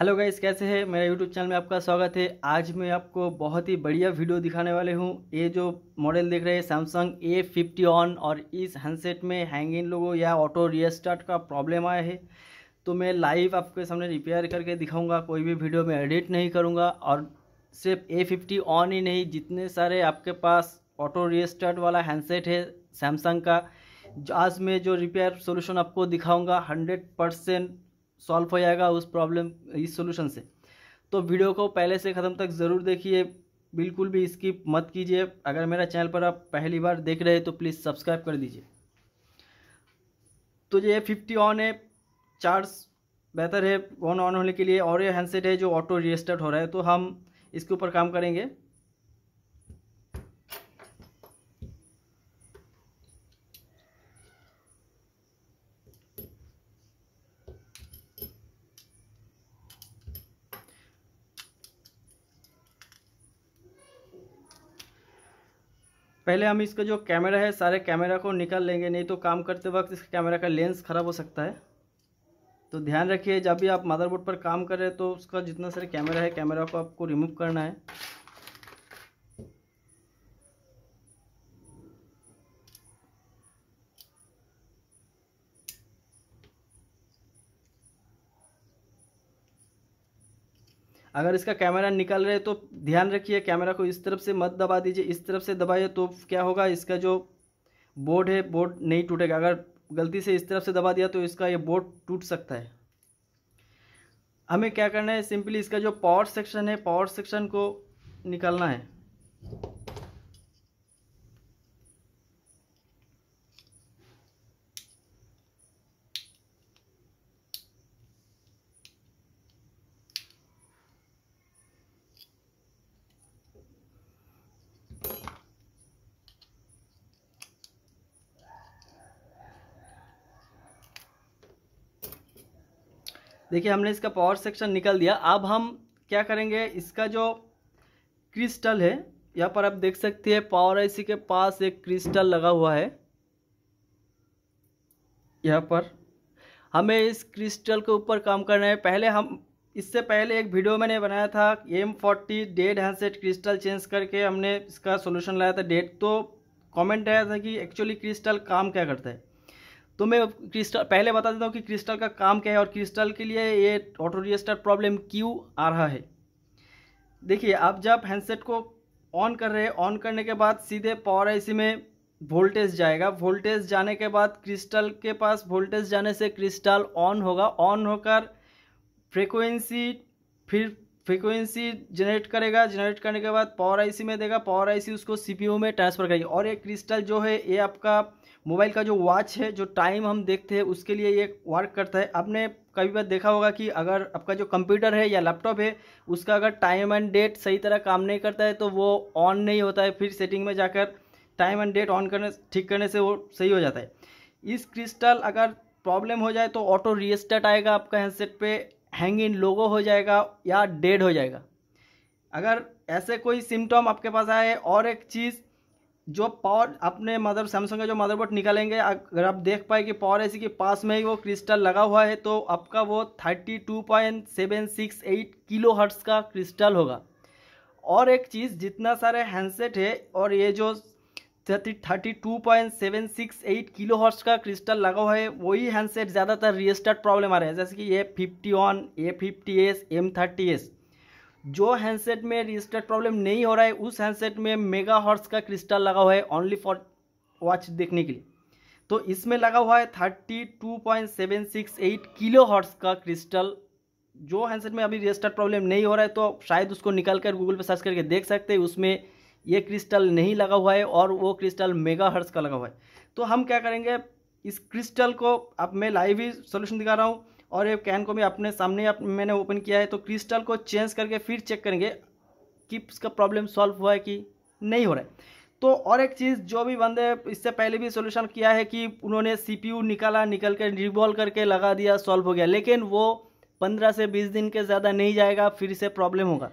hello guys कैसे हैं मेरा यूट्यूब चैनल में आपका स्वागत है आज मैं आपको बहुत ही बढ़िया वीडियो दिखाने वाले हूँ ये जो मॉडल देख रहे हैं सैमसंग ए फिफ्टी ऑन और इस हैंडसेट में हैंगिंग लोगों या ऑटो रीस्टार्ट का प्रॉब्लम आया है तो मैं लाइव आपके सामने रिपेयर करके दिखाऊंगा कोई भी वीडियो में एडिट नहीं करूँगा और सिर्फ ए फिफ्टी ऑन ही नहीं जितने सारे आपके पास ऑटो रीस्टार्ट वाला हैंडसेट है सैमसंग का आज मैं जो रिपेयर सोल्यूशन आपको दिखाऊँगा हंड्रेड परसेंट सॉल्व हो जाएगा उस प्रॉब्लम इस सोल्यूशन से तो वीडियो को पहले से ख़त्म तक ज़रूर देखिए बिल्कुल भी इसकी मत कीजिए अगर मेरा चैनल पर आप पहली बार देख रहे हैं तो प्लीज़ सब्सक्राइब कर दीजिए तो ये फिफ्टी ऑन है चार्ज बेहतर है ऑन ऑन होने के लिए और ये हैंडसेट है जो ऑटो रजिस्टर्ड हो रहा है तो हम इसके ऊपर काम करेंगे पहले हम इसका जो कैमरा है सारे कैमरा को निकाल लेंगे नहीं तो काम करते वक्त इस कैमरा का लेंस ख़राब हो सकता है तो ध्यान रखिए जब भी आप मदरबोर्ड पर काम कर रहे हैं तो उसका जितना सारे कैमरा है कैमरा को आपको रिमूव करना है अगर इसका कैमरा निकल रहे तो ध्यान रखिए कैमरा को इस तरफ से मत दबा दीजिए इस तरफ से दबाइए तो क्या होगा इसका जो बोर्ड है बोर्ड नहीं टूटेगा अगर गलती से इस तरफ से दबा दिया तो इसका ये बोर्ड टूट सकता है हमें क्या करना है सिंपली इसका जो पावर सेक्शन है पावर सेक्शन को निकालना है देखिए हमने इसका पावर सेक्शन निकल दिया अब हम क्या करेंगे इसका जो क्रिस्टल है यहाँ पर आप देख सकते हैं पावर आईसी के पास एक क्रिस्टल लगा हुआ है यहाँ पर हमें इस क्रिस्टल के ऊपर काम करना है पहले हम इससे पहले एक वीडियो मैंने बनाया था M forty dead handset crystal change करके हमने इसका सोल्यूशन लाया था डेड तो कमेंट आया था कि एक्चुअली क्रिस्टल काम क्या करता है तो मैं क्रिस्टल पहले बता देता हूँ कि क्रिस्टल का काम क्या है और क्रिस्टल के लिए ये ऑटो रजिस्टर प्रॉब्लम क्यों आ रहा है देखिए आप जब हैंडसेट को ऑन कर रहे हैं ऑन करने के बाद सीधे पावर आईसी में वोल्टेज जाएगा वोल्टेज जाने के बाद क्रिस्टल के पास वोल्टेज जाने से क्रिस्टल ऑन होगा ऑन होकर फ्रिक्वेंसी फिर फ्रिक्वेंसी जनरेट करेगा जनरेट करने के बाद पावर आईसी में देगा पावर आईसी उसको सीपीयू में ट्रांसफ़र करेगी और ये क्रिस्टल जो है ये आपका मोबाइल का जो वॉच है जो टाइम हम देखते हैं उसके लिए ये वर्क करता है आपने कभी बार देखा होगा कि अगर आपका जो कंप्यूटर है या लैपटॉप है उसका अगर टाइम एंड डेट सही तरह काम नहीं करता है तो वो ऑन नहीं होता है फिर सेटिंग में जाकर टाइम एंड डेट ऑन करने ठीक करने से वो सही हो जाता है इस क्रिस्टल अगर प्रॉब्लम हो जाए तो ऑटो रिस्टार्ट आएगा आपका हैंडसेट पे हैंग इन लोगो हो जाएगा या डेड हो जाएगा अगर ऐसे कोई सिम्टम आपके पास आए और एक चीज़ जो पावर अपने मदर सैमसंग का जो मदरबोर्ड निकालेंगे अगर आप देख पाए कि पावर ऐसी के पास में ही वो क्रिस्टल लगा हुआ है तो आपका वो thirty two point seven six eight kilo hertz का क्रिस्टल होगा और एक चीज़ जितना सारे हैंडसेट है और ये जो thirty two point seven six eight kilo hertz का क्रिस्टल लगा हुआ है वही हैंडसेट ज़्यादातर रीस्टार्ट प्रॉब्लम आ रहा है जैसे कि A fifty one A fifty S M thirty S जो हैंडसेट में रजिस्टर्ड प्रॉब्लम नहीं हो रहा है उस हैंडसेट में मेगा हॉर्स का क्रिस्टल लगा हुआ है ओनली फॉर वॉच देखने के लिए तो इसमें लगा हुआ है thirty two point seven six eight kilo hertz का क्रिस्टल जो हैंडसेट में अभी रजिस्टर्ड प्रॉब्लम नहीं हो रहा है तो शायद उसको निकाल कर गूगल पर सर्च करके देख सकते हैं उसमें ये क्रिस्टल नहीं लगा हुआ है और वो क्रिस्टल मेगा हर्स का लगा हुआ है तो हम क्या करेंगे इस क्रिस्टल को अब मैं लाइव ही सोल्यूशन दिखा रहा हूँ और ये कैन को भी अपने सामने आप, मैंने ओपन किया है तो क्रिस्टल को चेंज करके फिर चेक करेंगे कि इसका प्रॉब्लम सॉल्व हुआ है कि नहीं हो रहा है तो और एक चीज़ जो भी बंदे इससे पहले भी सोल्यूशन किया है कि उन्होंने सी निकाला निकल के रिवॉल्व करके लगा दिया सॉल्व हो गया लेकिन वो पंद्रह से बीस दिन के ज़्यादा नहीं जाएगा फिर से प्रॉब्लम होगा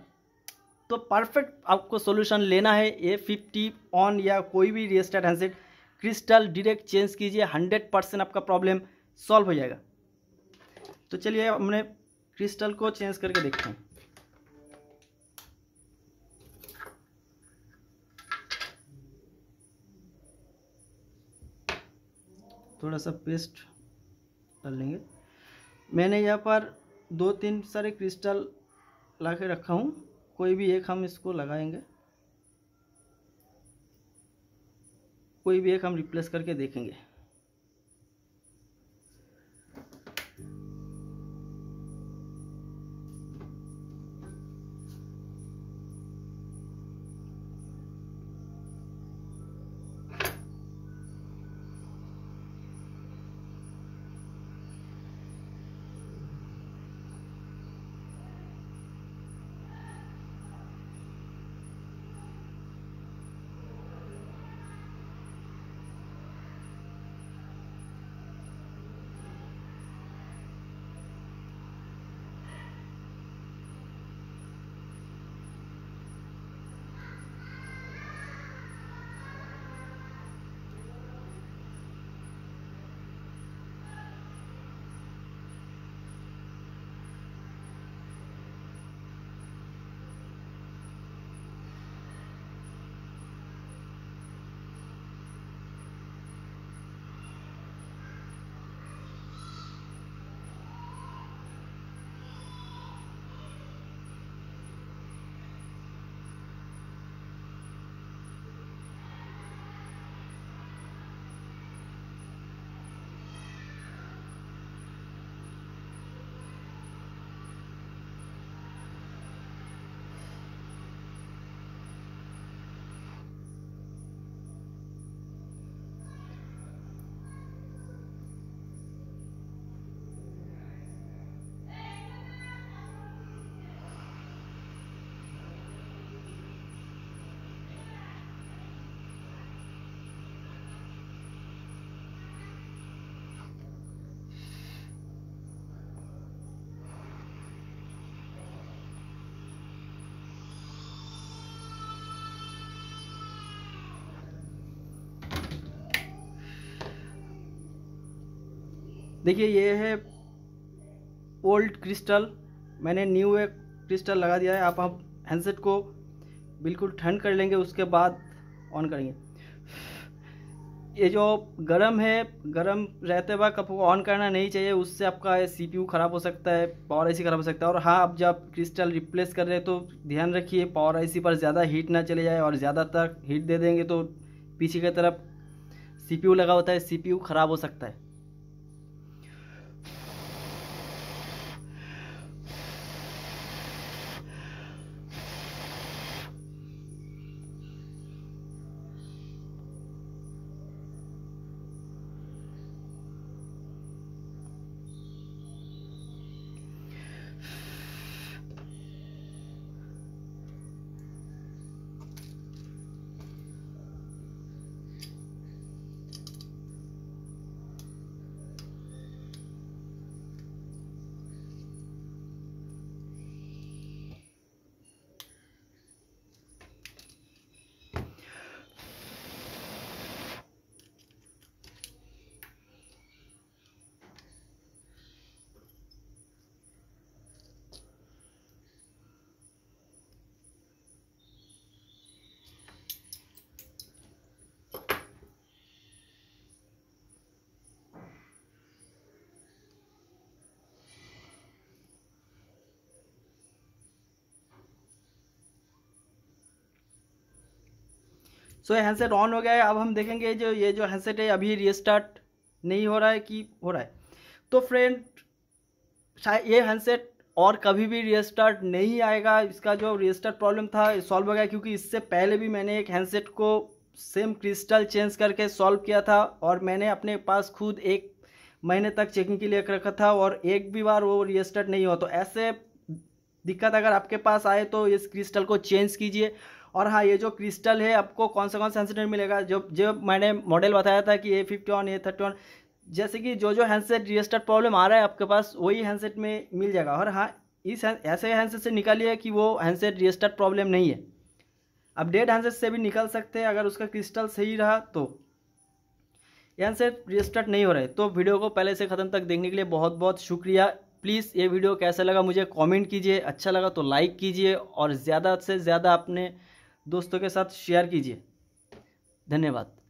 तो परफेक्ट आपको सोल्यूशन लेना है ए फिफ्टी ऑन या कोई भी registered handset crystal direct change कीजिए हंड्रेड परसेंट आपका प्रॉब्लम सॉल्व हो जाएगा तो चलिए हमने क्रिस्टल को चेंज करके देखते हैं थोड़ा सा पेस्ट कर लेंगे मैंने यहाँ पर दो तीन सारे क्रिस्टल ला के रखा हूँ कोई भी एक हम इसको लगाएंगे कोई भी एक हम रिप्लेस करके देखेंगे देखिए ये है ओल्ड क्रिस्टल मैंने न्यू एक क्रिस्टल लगा दिया है आप आप हैंडसेट को बिल्कुल ठंड कर लेंगे उसके बाद ऑन करेंगे ये जो गर्म है गर्म रहते वक्त आपको ऑन करना नहीं चाहिए उससे आपका सीपीयू ख़राब हो सकता है पावर आईसी ख़राब हो सकता है और हाँ आप जब क्रिस्टल रिप्लेस कर रहे हैं तो ध्यान रखिए पावर आईसी पर ज़्यादा हीट ना चले जाए और ज़्यादातर हीट दे देंगे तो पीछे की तरफ सीपीयू लगा होता है सीपीयू ख़राब हो सकता है सो हैंडसेट ऑन हो गया है अब हम देखेंगे जो ये जो हैंडसेट है अभी रिस्टार्ट नहीं हो रहा है कि हो रहा है तो फ्रेंड शायद ये हैंडसेट और कभी भी रिस्टार्ट नहीं आएगा इसका जो रिस्टार्ट प्रॉब्लम था सॉल्व हो गया क्योंकि इससे पहले भी मैंने एक हैंडसेट को सेम क्रिस्टल चेंज करके सॉल्व किया था और मैंने अपने पास खुद एक महीने तक चेकिंग के लिए रखा था और एक भी बार वो रिस्टार्ट नहीं हुआ तो ऐसे दिक्कत अगर आपके पास आए तो इस क्रिस्टल को चेंज कीजिए और हाँ ये जो क्रिस्टल है आपको कौन सा कौन सा हैंडसेट मिलेगा जो जो मैंने मॉडल बताया था कि A fifty one A thirty one जैसे कि जो जो हैंडसेट रजिस्टर्ड प्रॉब्लम आ रहा है आपके पास वही हैंडसेट में मिल जाएगा और हाँ इस ऐसे हैंडसेट से निकालिए कि वो हैंडसेट रजिस्टर्ड प्रॉब्लम नहीं है अब डेड हैंडसेट से भी निकल सकते हैं अगर उसका क्रिस्टल सही रहा तो हैंडसेट रजिस्टर्ड नहीं हो रहा है तो वीडियो को पहले से ख़त्म तक देखने के लिए बहुत बहुत शुक्रिया प्लीज़ ये वीडियो कैसा लगा मुझे कमेंट कीजिए अच्छा लगा तो लाइक कीजिए और ज़्यादा से ज़्यादा अपने दोस्तों के साथ शेयर कीजिए धन्यवाद